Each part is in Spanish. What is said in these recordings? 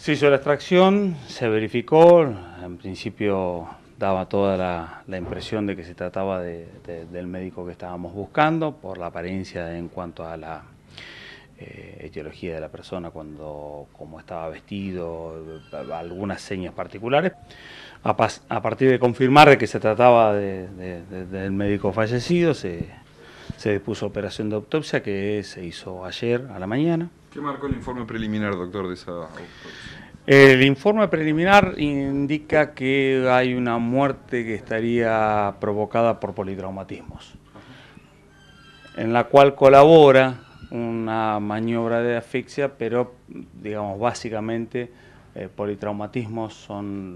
Se hizo la extracción, se verificó, en principio daba toda la, impresión de que se trataba del médico que estábamos buscando por la apariencia en cuanto a la eh, etiología de la persona, cuando, cómo estaba vestido, algunas señas particulares. A, partir de confirmar de que se trataba del médico fallecido, se, se dispuso operación de autopsia que se hizo ayer a la mañana. ¿Qué marcó el informe preliminar, doctor, de esa El informe preliminar indica que hay una muerte que estaría provocada por politraumatismos, en la cual colabora una maniobra de asfixia, pero digamos básicamente eh, politraumatismos son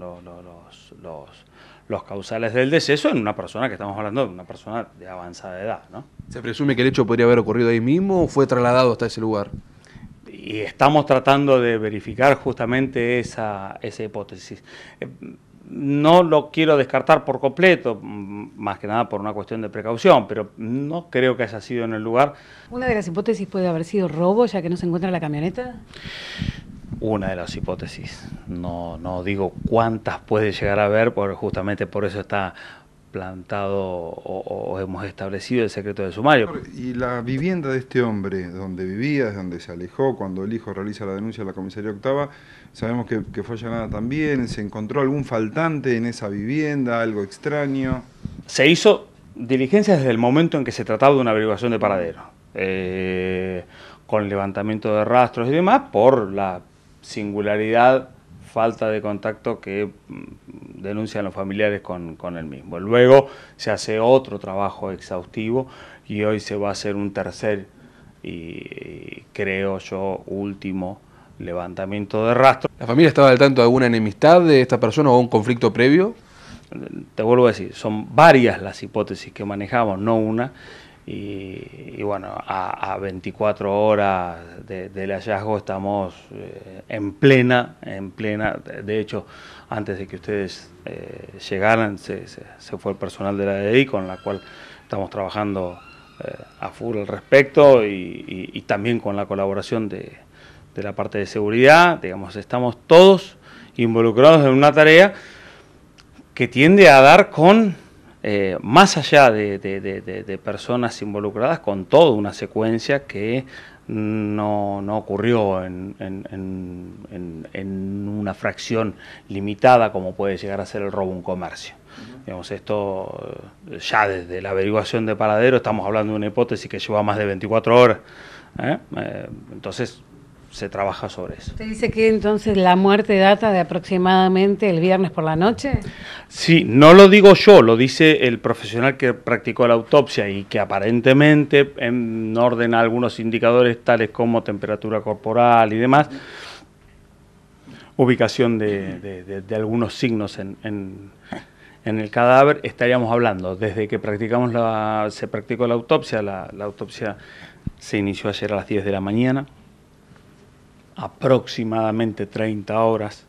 los, causales del deceso en una persona que estamos hablando de una persona de avanzada edad. ¿Se presume que el hecho podría haber ocurrido ahí mismo o fue trasladado hasta ese lugar? y estamos tratando de verificar justamente esa, hipótesis. Eh, no lo quiero descartar por completo, mm, más que nada por una cuestión de precaución, pero no creo que haya sido en el lugar. ¿Una de las hipótesis puede haber sido robo, ya que no se encuentra la camioneta? Una de las hipótesis. No, no digo cuántas puede llegar a haber, porque justamente por eso está plantado o, hemos establecido el secreto del sumario. Y la vivienda de este hombre, donde vivía, donde se alejó, cuando el hijo realiza la denuncia a la comisaría octava, sabemos que, fue allanada también, ¿se encontró algún faltante en esa vivienda, algo extraño? Se hizo diligencia desde el momento en que se trataba de una averiguación de paradero, eh, con levantamiento de rastros y demás, por la singularidad falta de contacto que mm, denuncian los familiares con, con el mismo. Luego se hace otro trabajo exhaustivo y hoy se va a hacer un tercer y creo yo último levantamiento de rastro. ¿La familia estaba al tanto de alguna enemistad de esta persona o un conflicto previo? Te vuelvo a decir, son varias las hipótesis que manejamos, no una, y, bueno, a, 24 horas del hallazgo estamos eh, en plena, en plena. De hecho, antes de que ustedes eh, llegaran, se, fue el personal de la DDI con la cual estamos trabajando eh, a full al respecto y, también con la colaboración de, de la parte de seguridad. Digamos, estamos todos involucrados en una tarea que tiende a dar con eh, más allá de, personas involucradas, con toda una secuencia que no, ocurrió en, una fracción limitada como puede llegar a ser el robo un comercio. esto eh, ya desde la averiguación de paradero estamos hablando de una hipótesis que lleva más de 24 horas. ¿eh? entonces se trabaja sobre eso. ¿Usted dice que entonces la muerte data de aproximadamente el viernes por la noche? Sí, no lo digo yo, lo dice el profesional que practicó la autopsia y que aparentemente en orden a algunos indicadores tales como temperatura corporal y demás, ubicación de, algunos signos en, el cadáver, estaríamos hablando desde que practicamos la, se practicó la autopsia, la, la autopsia se inició ayer a las 10 de la mañana aproximadamente 30 horas.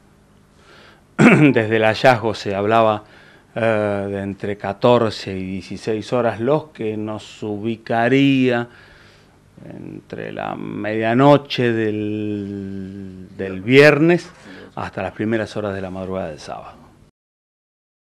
Desde el hallazgo se hablaba eh, de entre 14 y 16 horas, los que nos ubicaría entre la medianoche del viernes hasta las primeras horas de la madrugada del sábado.